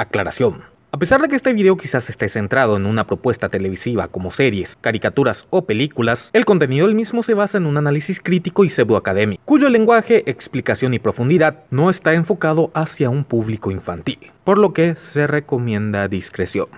Aclaración. A pesar de que este video quizás esté centrado en una propuesta televisiva como series, caricaturas o películas, el contenido del mismo se basa en un análisis crítico y pseudoacadémico, cuyo lenguaje, explicación y profundidad no está enfocado hacia un público infantil, por lo que se recomienda discreción.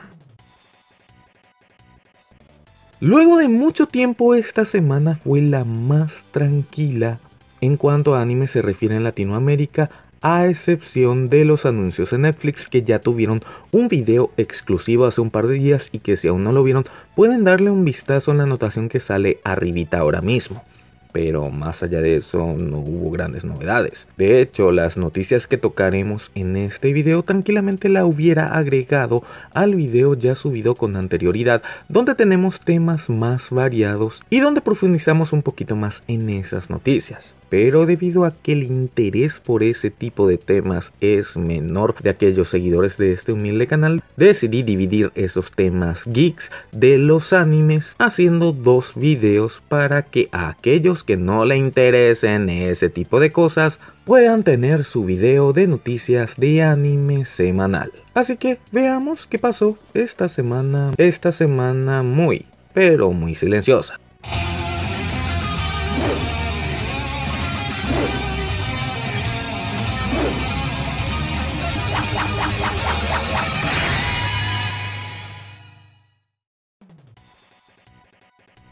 Luego de mucho tiempo esta semana fue la más tranquila en cuanto a anime se refiere en Latinoamérica a excepción de los anuncios en Netflix que ya tuvieron un video exclusivo hace un par de días y que si aún no lo vieron pueden darle un vistazo en la anotación que sale arribita ahora mismo pero más allá de eso no hubo grandes novedades. De hecho, las noticias que tocaremos en este video tranquilamente la hubiera agregado al video ya subido con anterioridad, donde tenemos temas más variados y donde profundizamos un poquito más en esas noticias pero debido a que el interés por ese tipo de temas es menor de aquellos seguidores de este humilde canal, decidí dividir esos temas geeks de los animes haciendo dos videos para que aquellos que no le interesen ese tipo de cosas puedan tener su video de noticias de anime semanal. Así que veamos qué pasó esta semana, esta semana muy, pero muy silenciosa.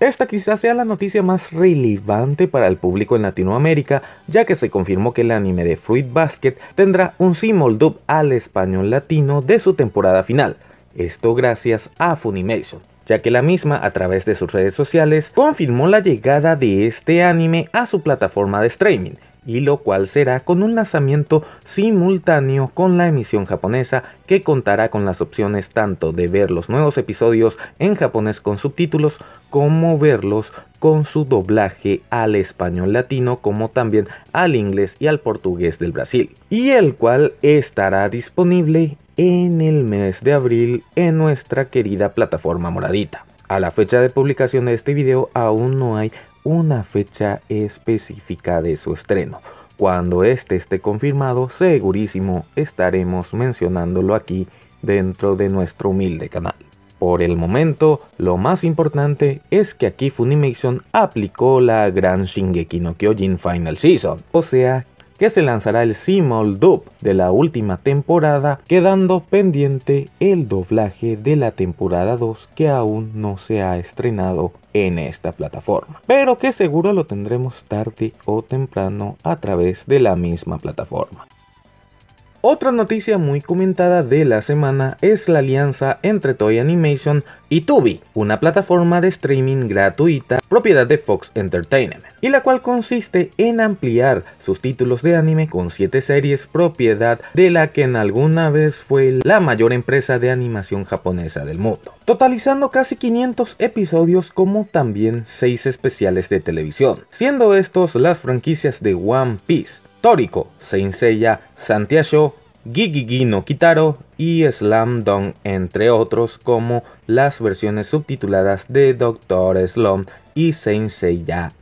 Esta quizás sea la noticia más relevante para el público en Latinoamérica, ya que se confirmó que el anime de Fruit Basket tendrá un simul al español latino de su temporada final. Esto gracias a Funimation ya que la misma a través de sus redes sociales confirmó la llegada de este anime a su plataforma de streaming, y lo cual será con un lanzamiento simultáneo con la emisión japonesa que contará con las opciones tanto de ver los nuevos episodios en japonés con subtítulos como verlos con su doblaje al español latino como también al inglés y al portugués del Brasil y el cual estará disponible en el mes de abril en nuestra querida plataforma moradita. A la fecha de publicación de este video aún no hay una fecha específica de su estreno. Cuando este esté confirmado, segurísimo estaremos mencionándolo aquí dentro de nuestro humilde canal. Por el momento, lo más importante es que aquí Funimation aplicó la gran Shingeki no Kyojin Final Season, o sea que se lanzará el simul dub de la última temporada, quedando pendiente el doblaje de la temporada 2 que aún no se ha estrenado en esta plataforma, pero que seguro lo tendremos tarde o temprano a través de la misma plataforma. Otra noticia muy comentada de la semana es la alianza entre Toy Animation y Tubi, una plataforma de streaming gratuita propiedad de Fox Entertainment, y la cual consiste en ampliar sus títulos de anime con 7 series propiedad de la que en alguna vez fue la mayor empresa de animación japonesa del mundo, totalizando casi 500 episodios como también 6 especiales de televisión, siendo estos las franquicias de One Piece, Tórico, Saint Santiago, Gigigino no Kitaro y Slam Dunk, entre otros como las versiones subtituladas de Doctor Slum y Saint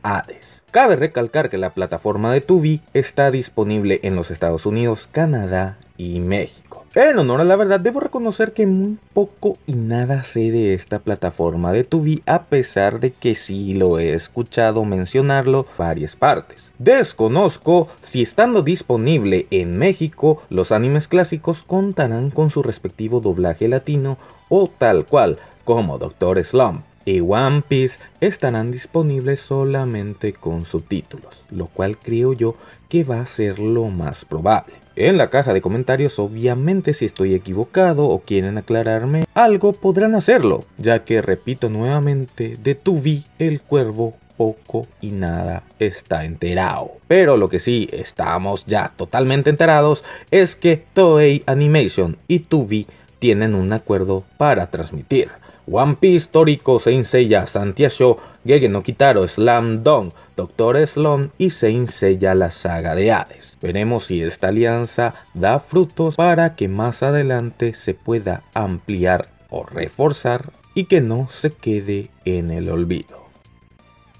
Hades. Cabe recalcar que la plataforma de Tubi está disponible en los Estados Unidos, Canadá y México. En honor a la verdad, debo reconocer que muy poco y nada sé de esta plataforma de Tubi, a pesar de que sí lo he escuchado mencionarlo varias partes. Desconozco si estando disponible en México, los animes clásicos contarán con su respectivo doblaje latino o tal cual, como Doctor Slump y One Piece estarán disponibles solamente con subtítulos, lo cual creo yo que va a ser lo más probable. En la caja de comentarios obviamente si estoy equivocado o quieren aclararme algo podrán hacerlo, ya que repito nuevamente, de Tubi el cuervo poco y nada está enterado. Pero lo que sí estamos ya totalmente enterados es que Toei Animation y Tubi tienen un acuerdo para transmitir. One Piece, Toriko, Saint Seiya, Santiago, Gege no Kitaro, Slam Dunk, Doctor Slon y Saint Seiya, la saga de Hades. Veremos si esta alianza da frutos para que más adelante se pueda ampliar o reforzar y que no se quede en el olvido.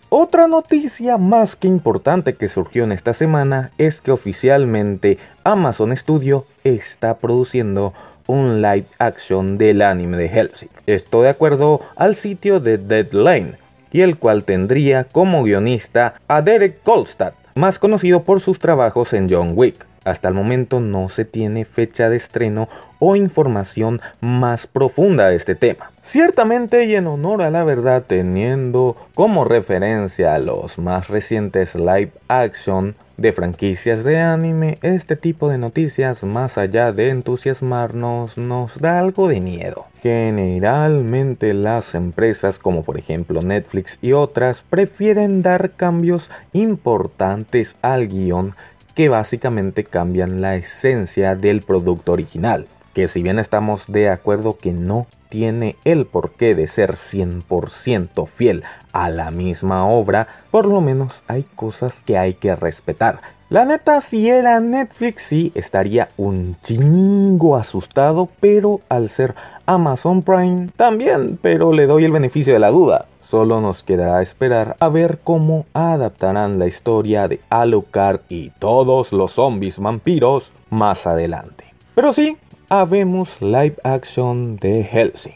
Otra noticia más que importante que surgió en esta semana es que oficialmente Amazon Studio está produciendo un live action del anime de Hellsing. Esto de acuerdo al sitio de Deadline, y el cual tendría como guionista a Derek Kolstad, más conocido por sus trabajos en John Wick. Hasta el momento no se tiene fecha de estreno o información más profunda de este tema. Ciertamente y en honor a la verdad teniendo como referencia a los más recientes live action de franquicias de anime, este tipo de noticias más allá de entusiasmarnos nos da algo de miedo. Generalmente las empresas como por ejemplo Netflix y otras prefieren dar cambios importantes al guión que básicamente cambian la esencia del producto original, que si bien estamos de acuerdo que no tiene el porqué de ser 100% fiel a la misma obra, por lo menos hay cosas que hay que respetar, la neta, si era Netflix, sí estaría un chingo asustado, pero al ser Amazon Prime también, pero le doy el beneficio de la duda. Solo nos quedará esperar a ver cómo adaptarán la historia de Alucard y todos los zombies vampiros más adelante. Pero sí, habemos live action de Helsing.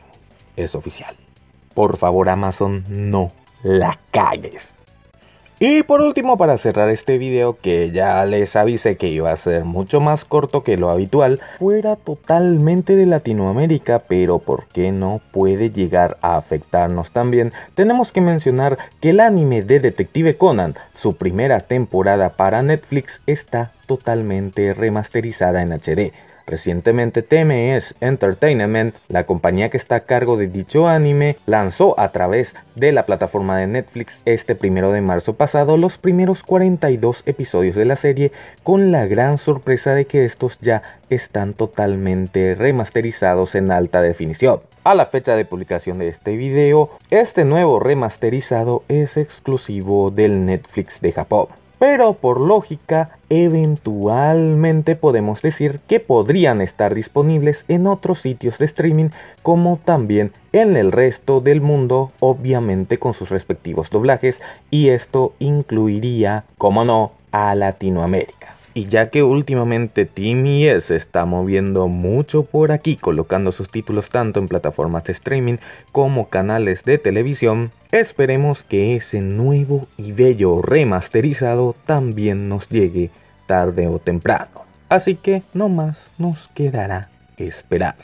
Es oficial. Por favor, Amazon, no la cagues. Y por último, para cerrar este video que ya les avisé que iba a ser mucho más corto que lo habitual, fuera totalmente de Latinoamérica, pero ¿por qué no puede llegar a afectarnos también? Tenemos que mencionar que el anime de Detective Conan, su primera temporada para Netflix, está totalmente remasterizada en HD. Recientemente TMS Entertainment, la compañía que está a cargo de dicho anime, lanzó a través de la plataforma de Netflix este primero de marzo pasado los primeros 42 episodios de la serie con la gran sorpresa de que estos ya están totalmente remasterizados en alta definición. A la fecha de publicación de este video, este nuevo remasterizado es exclusivo del Netflix de Japón pero por lógica, eventualmente podemos decir que podrían estar disponibles en otros sitios de streaming como también en el resto del mundo, obviamente con sus respectivos doblajes, y esto incluiría, como no, a Latinoamérica. Y ya que últimamente Timmy se está moviendo mucho por aquí, colocando sus títulos tanto en plataformas de streaming como canales de televisión, esperemos que ese nuevo y bello remasterizado también nos llegue tarde o temprano. Así que no más nos quedará esperar.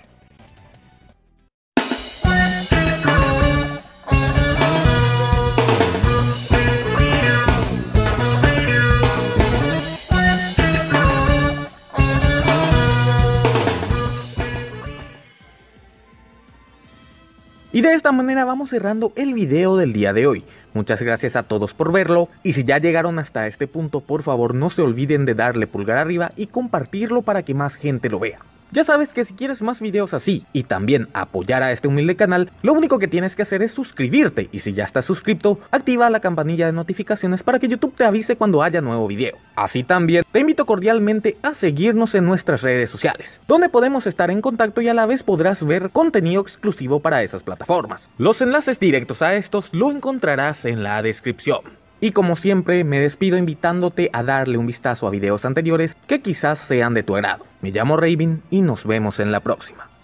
Y de esta manera vamos cerrando el video del día de hoy. Muchas gracias a todos por verlo y si ya llegaron hasta este punto por favor no se olviden de darle pulgar arriba y compartirlo para que más gente lo vea. Ya sabes que si quieres más videos así y también apoyar a este humilde canal, lo único que tienes que hacer es suscribirte y si ya estás suscrito, activa la campanilla de notificaciones para que YouTube te avise cuando haya nuevo video. Así también, te invito cordialmente a seguirnos en nuestras redes sociales, donde podemos estar en contacto y a la vez podrás ver contenido exclusivo para esas plataformas. Los enlaces directos a estos lo encontrarás en la descripción. Y como siempre, me despido invitándote a darle un vistazo a videos anteriores que quizás sean de tu agrado. Me llamo Raven y nos vemos en la próxima.